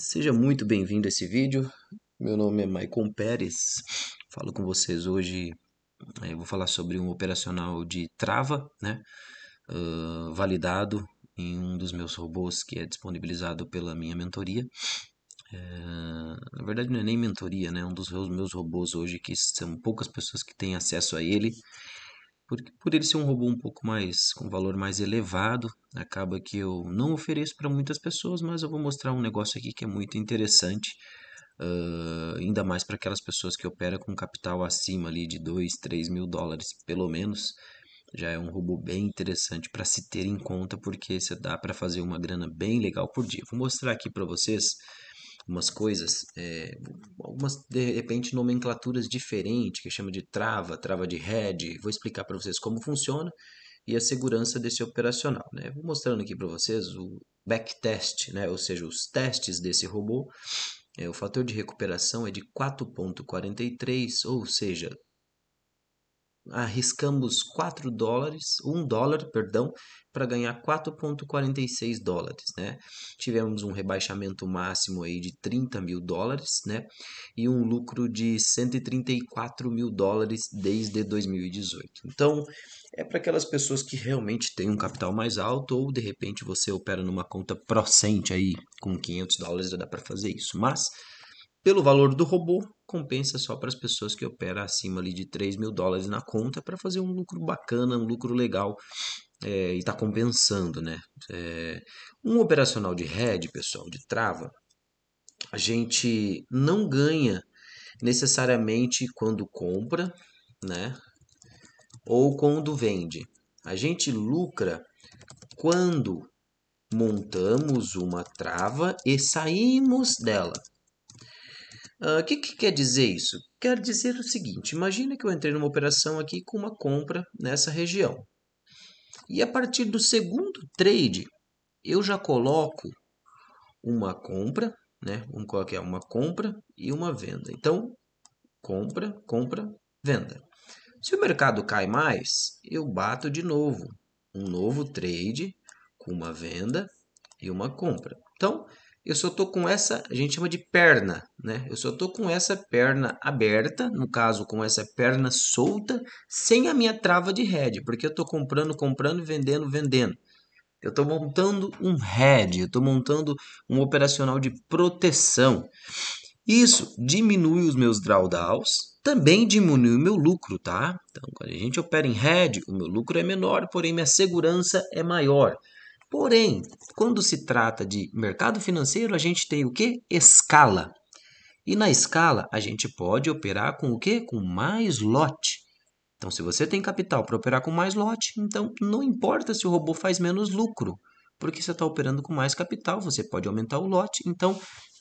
Seja muito bem-vindo a esse vídeo. Meu nome é Maicon Pérez. Falo com vocês hoje. Eu eh, vou falar sobre um operacional de trava, né? Uh, validado em um dos meus robôs que é disponibilizado pela minha mentoria. Eh, na verdade, não é nem mentoria, né? É um dos meus robôs hoje que são poucas pessoas que têm acesso a ele por ele ser um robô um pouco mais com valor mais elevado, acaba que eu não ofereço para muitas pessoas, mas eu vou mostrar um negócio aqui que é muito interessante, uh, ainda mais para aquelas pessoas que operam com capital acima ali de 2, 3 mil dólares pelo menos. Já é um robô bem interessante para se ter em conta, porque você dá para fazer uma grana bem legal por dia. Vou mostrar aqui para vocês umas coisas, é, algumas de repente nomenclaturas diferentes, que chama de trava, trava de head. Vou explicar para vocês como funciona e a segurança desse operacional. Né? Vou mostrando aqui para vocês o backtest, né? ou seja, os testes desse robô. É, o fator de recuperação é de 4,43, ou seja, arriscamos 4 dólares, 1 dólar, perdão, para ganhar 4,46 dólares, né? Tivemos um rebaixamento máximo aí de 30 mil dólares, né? E um lucro de 134 mil dólares desde 2018. Então, é para aquelas pessoas que realmente têm um capital mais alto ou de repente você opera numa conta procente aí com 500 dólares já dá para fazer isso, mas pelo valor do robô, compensa só para as pessoas que operam acima ali de 3 mil dólares na conta para fazer um lucro bacana, um lucro legal é, e está compensando, né? É, um operacional de head, pessoal, de trava, a gente não ganha necessariamente quando compra, né? Ou quando vende. A gente lucra quando montamos uma trava e saímos dela. O uh, ah, que, que, quer dizer isso? Quer dizer o seguinte: imagina que eu entrei numa operação aqui com uma compra nessa região. E a partir do segundo trade, eu já coloco uma compra, né? Vamos colocar uma compra e uma venda. Então, compra, compra, venda. Se o mercado cai mais, eu bato de novo um novo trade com uma venda e uma compra. Então, eu só estou com essa, a gente chama de perna, né? Eu só estou com essa perna aberta, no caso com essa perna solta, sem a minha trava de head, porque eu estou comprando, comprando, vendendo, vendendo. Eu estou montando um head, eu estou montando um operacional de proteção. Isso diminui os meus drawdowns, também diminui o meu lucro, tá? Então, quando a gente opera em head, o meu lucro é menor, porém minha segurança é maior. Porém, quando se trata de mercado financeiro, a gente tem o que? Escala. E na escala, a gente pode operar com o que? Com mais lote. Então, se você tem capital para operar com mais lote, então não importa se o robô faz menos lucro, porque você está operando com mais capital, você pode aumentar o lote. Então,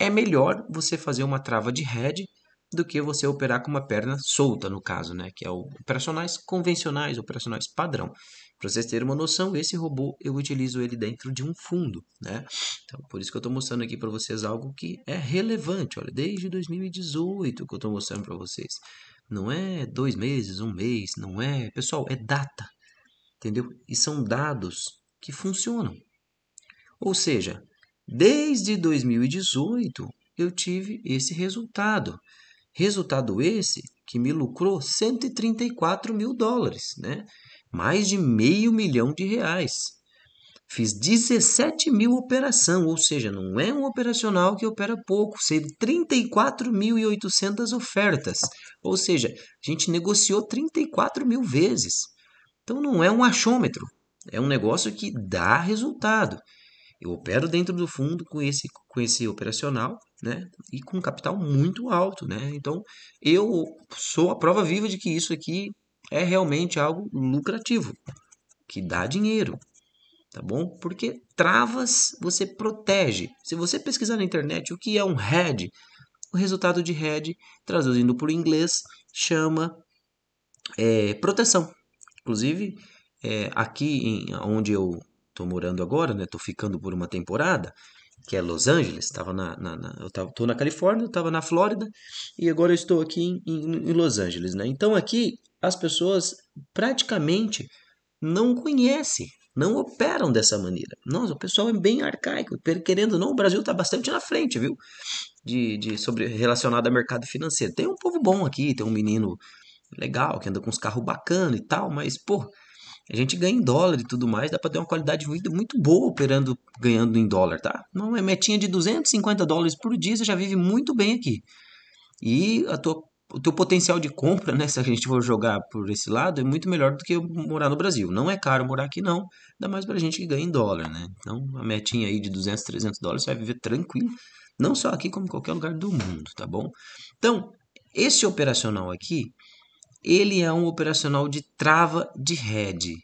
é melhor você fazer uma trava de head do que você operar com uma perna solta, no caso, né? Que é o operacionais convencionais, operacionais padrão. Para vocês terem uma noção, esse robô eu utilizo ele dentro de um fundo, né? Então, por isso que eu estou mostrando aqui para vocês algo que é relevante, olha, desde 2018 que eu estou mostrando para vocês. Não é dois meses, um mês, não é, pessoal, é data, entendeu? E são dados que funcionam. Ou seja, desde 2018 eu tive esse resultado. Resultado esse que me lucrou 134 mil dólares, né? mais de meio milhão de reais. Fiz 17 mil operação, ou seja, não é um operacional que opera pouco, sendo 34.800 ofertas. Ou seja, a gente negociou 34 mil vezes. Então não é um achômetro, é um negócio que dá resultado. Eu opero dentro do fundo com esse, com esse operacional né? e com um capital muito alto. Né? Então eu sou a prova viva de que isso aqui é realmente algo lucrativo, que dá dinheiro, tá bom? Porque travas você protege. Se você pesquisar na internet o que é um head, o resultado de head, traduzindo para o inglês, chama é, proteção. Inclusive, é, aqui em, onde eu estou morando agora, estou né, ficando por uma temporada, que é Los Angeles, estava na, na, na eu tava, tô na Califórnia, eu estava na Flórida e agora eu estou aqui em, em, em, Los Angeles, né? Então aqui as pessoas praticamente não conhecem, não operam dessa maneira. Nossa, o pessoal é bem arcaico, querendo ou não, o Brasil está bastante na frente, viu? De, de sobre relacionado ao mercado financeiro. Tem um povo bom aqui, tem um menino legal que anda com uns carros bacana e tal, mas pô, a gente ganha em dólar e tudo mais, dá para ter uma qualidade de vida muito boa operando, ganhando em dólar, tá? não é metinha de 250 dólares por dia, você já vive muito bem aqui. E a tua, o teu potencial de compra, né, se a gente for jogar por esse lado, é muito melhor do que morar no Brasil. Não é caro morar aqui não, ainda mais pra gente que ganha em dólar, né? Então, uma metinha aí de 200, 300 dólares, você vai viver tranquilo. Não só aqui, como em qualquer lugar do mundo, tá bom? Então, esse operacional aqui, ele é um operacional de trava de rede.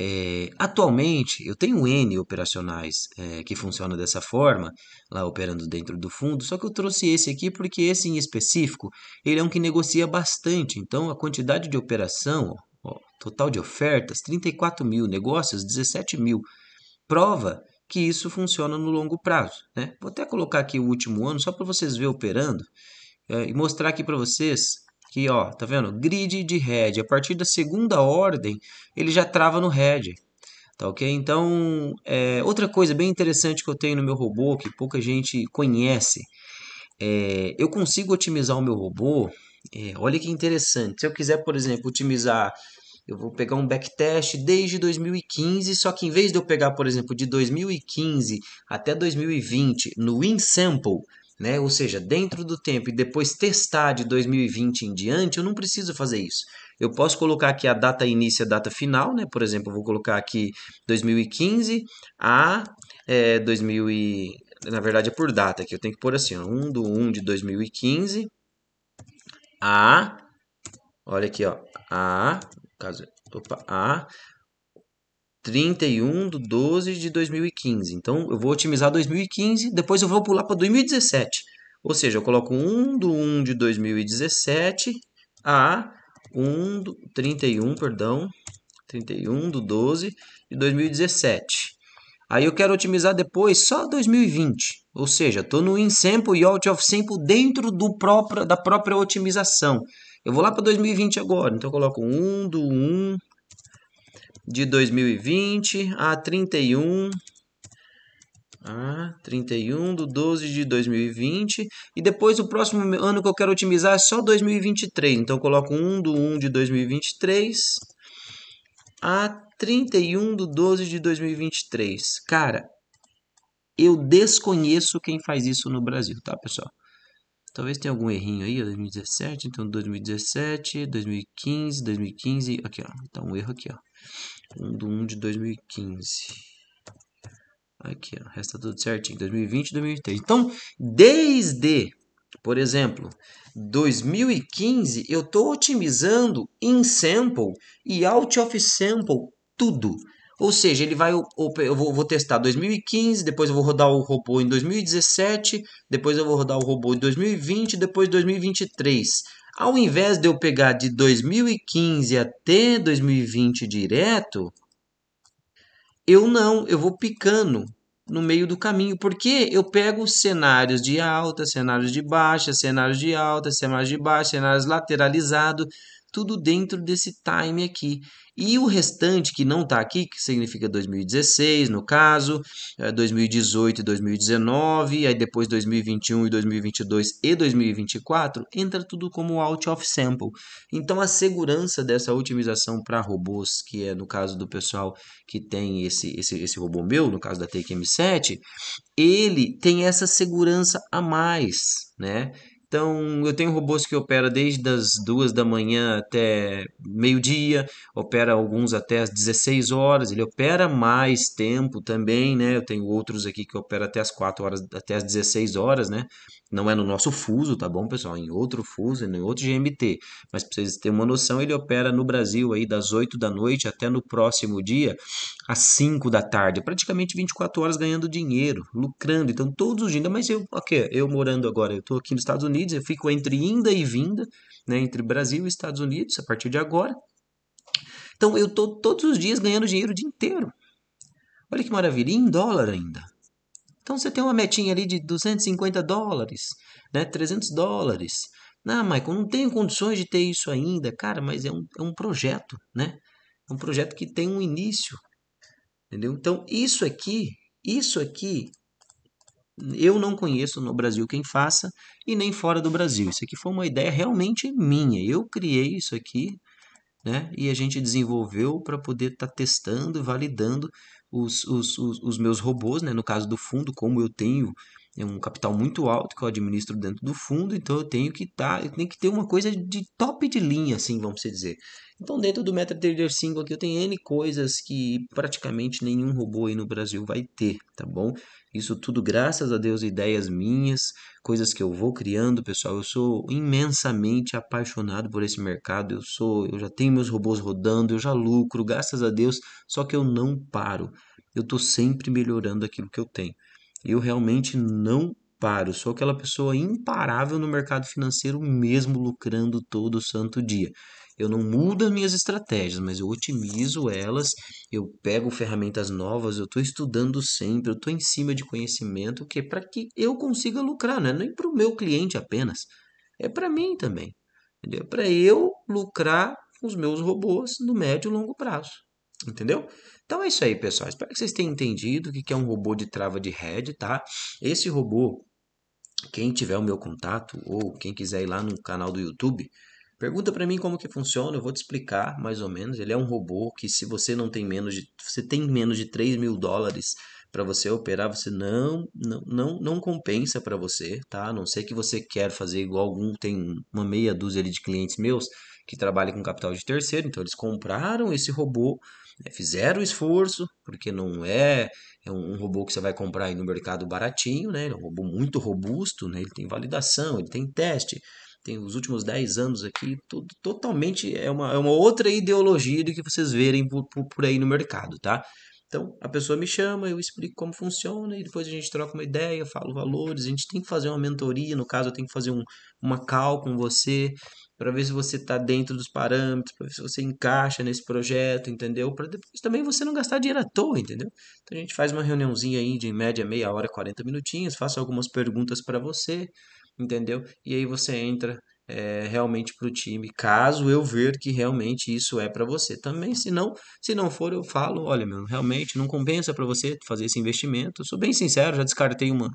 É, atualmente eu tenho N operacionais é, que funcionam dessa forma, lá operando dentro do fundo, só que eu trouxe esse aqui porque esse em específico ele é um que negocia bastante, então a quantidade de operação, ó, total de ofertas, 34 mil, negócios 17 mil, prova que isso funciona no longo prazo. Né? Vou até colocar aqui o último ano só para vocês verem operando é, e mostrar aqui para vocês aqui, ó, tá vendo? Grid de head. A partir da segunda ordem, ele já trava no head. Tá ok? Então, é, outra coisa bem interessante que eu tenho no meu robô, que pouca gente conhece, é, eu consigo otimizar o meu robô. É, olha que interessante. Se eu quiser, por exemplo, otimizar, eu vou pegar um backtest desde 2015, só que em vez de eu pegar, por exemplo, de 2015 até 2020 no WinSample, né? Ou seja, dentro do tempo e depois testar de 2020 em diante, eu não preciso fazer isso. Eu posso colocar aqui a data início e a data final, né? Por exemplo, eu vou colocar aqui 2015 a é, 2000 e, na verdade é por data aqui, eu tenho que pôr assim, ó, 1 do 1 de 2015 a, olha aqui, ó, a, caso, opa, a 31 de 12 de 2015. Então eu vou otimizar 2015, depois eu vou pular para 2017. Ou seja, eu coloco 1 do 1 de 2017 a 1 do, 31, perdão, 31 do 12 de 2017. Aí eu quero otimizar depois só 2020, ou seja, estou no insample e out of sample dentro do próprio, da própria otimização. Eu vou lá para 2020 agora, então eu coloco 1 do 1 de 2020 a 31 a 31 do 12 de 2020 e depois o próximo ano que eu quero otimizar é só 2023. Então eu coloco 1 do 1 de 2023 a 31 do 12 de 2023. Cara, eu desconheço quem faz isso no Brasil, tá, pessoal? Talvez tenha algum errinho aí, 2017, então 2017, 2015, 2015, aqui, ó. tá um erro aqui, ó. 1 de 1 de 2015. Aqui, ó, resta tudo certinho, 2020 e 2023. Então, desde, por exemplo, 2015, eu estou otimizando em sample e out of sample tudo. Ou seja, ele vai. Eu vou, testar 2015, depois eu vou rodar o robô em 2017, depois eu vou rodar o robô em 2020, depois 2023. Ao invés de eu pegar de 2015 até 2020 direto, eu não, eu vou picando no meio do caminho, porque eu pego cenários de alta, cenários de baixa, cenários de alta, cenários de baixa, cenários lateralizados tudo dentro desse time aqui. E o restante que não está aqui, que significa 2016 no caso, 2018 é, e 2019, aí depois 2021 e 2022 e 2024, entra tudo como out of sample. Então a segurança dessa otimização para robôs, que é no caso do pessoal que tem esse, esse, esse robô meu, no caso da m 7 ele tem essa segurança a mais, né? Então, eu tenho robôs que opera desde as duas da manhã até meio-dia, opera alguns até as 16 horas, ele opera mais tempo também, né? Eu tenho outros aqui que opera até as 4 horas, até as 16 horas, né? Não é no nosso fuso, tá bom, pessoal? Em outro fuso, em outro GMT. Mas para vocês terem uma noção, ele opera no Brasil aí das 8 da noite até no próximo dia, às 5 da tarde. Praticamente 24 horas ganhando dinheiro, lucrando. Então, todos os dias. Mas eu, ok, eu morando agora, eu estou aqui nos Estados Unidos, eu fico entre inda e vinda, né? Entre Brasil e Estados Unidos, a partir de agora. Então, eu estou todos os dias ganhando dinheiro o dia inteiro. Olha que maravilha, em dólar ainda. Então você tem uma metinha ali de 250 dólares, né? 300 dólares. Não, ah, Michael, não tenho condições de ter isso ainda. Cara, mas é um, é um projeto, né? É um projeto que tem um início. Entendeu? Então, isso aqui, isso aqui, eu não conheço no Brasil quem faça e nem fora do Brasil. Isso aqui foi uma ideia realmente minha. Eu criei isso aqui né? E a gente desenvolveu para poder estar tá testando e validando os, os, os, os, meus robôs, né? No caso do fundo, como eu tenho é um capital muito alto que eu administro dentro do fundo, então eu tenho que tá, eu tenho que ter uma coisa de top de linha, assim, vamos dizer. Então, dentro do MetaTrader 5 aqui, eu tenho N coisas que praticamente nenhum robô aí no Brasil vai ter, tá bom? Isso tudo graças a Deus, ideias minhas, coisas que eu vou criando, pessoal. Eu sou imensamente apaixonado por esse mercado. Eu sou, eu já tenho meus robôs rodando, eu já lucro, graças a Deus, só que eu não paro. Eu tô sempre melhorando aquilo que eu tenho. Eu realmente não paro, sou aquela pessoa imparável no mercado financeiro, mesmo lucrando todo santo dia. Eu não mudo as minhas estratégias, mas eu otimizo elas, eu pego ferramentas novas, eu estou estudando sempre, eu estou em cima de conhecimento, que é para que eu consiga lucrar, não é nem para o meu cliente apenas, é para mim também, É Para eu lucrar com os meus robôs no médio e longo prazo. Entendeu? Então é isso aí, pessoal. Espero que vocês tenham entendido o que é um robô de trava de rede, tá? Esse robô, quem tiver o meu contato ou quem quiser ir lá no canal do YouTube, pergunta para mim como que funciona, eu vou te explicar mais ou menos. Ele é um robô que se você não tem menos de, você tem menos de 3 mil dólares para você operar, você não não, não, não compensa para você, tá? A não sei que você quer fazer igual algum tem uma meia dúzia de clientes meus que trabalham com capital de terceiro, então eles compraram esse robô né, fizeram o esforço, porque não é, é um robô que você vai comprar aí no mercado baratinho, né? Ele é um robô muito robusto, né? Ele tem validação, ele tem teste. Tem os últimos 10 anos aqui, tudo, totalmente é uma, é uma outra ideologia do que vocês verem por, por, por aí no mercado, tá? Então, a pessoa me chama, eu explico como funciona e depois a gente troca uma ideia, falo valores. A gente tem que fazer uma mentoria, no caso, eu tenho que fazer um, uma call com você para ver se você está dentro dos parâmetros, para ver se você encaixa nesse projeto, entendeu? Para depois também você não gastar dinheiro à toa, entendeu? Então, a gente faz uma reuniãozinha aí de em média meia hora, 40 minutinhos, faço algumas perguntas para você, entendeu? E aí você entra é, realmente para o time, caso eu ver que realmente isso é para você. Também, se não, se não for, eu falo, olha, meu, realmente não compensa para você fazer esse investimento. Eu sou bem sincero, já descartei uma,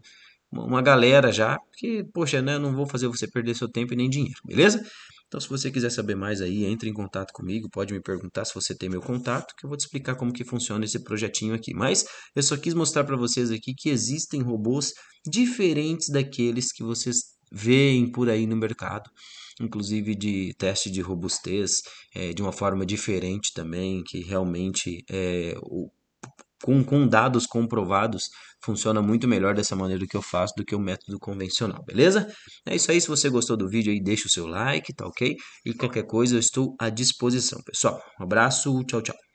uma galera já, porque, poxa, né, não vou fazer você perder seu tempo e nem dinheiro, beleza? Então, se você quiser saber mais aí, entre em contato comigo, pode me perguntar se você tem meu contato, que eu vou te explicar como que funciona esse projetinho aqui. Mas eu só quis mostrar para vocês aqui que existem robôs diferentes daqueles que vocês veem por aí no mercado, inclusive de teste de robustez é, de uma forma diferente também, que realmente é, o, com, com dados comprovados funciona muito melhor dessa maneira que eu faço do que o método convencional, beleza? É isso aí, se você gostou do vídeo aí, deixa o seu like, tá ok? E qualquer coisa eu estou à disposição, pessoal. Um abraço, tchau, tchau.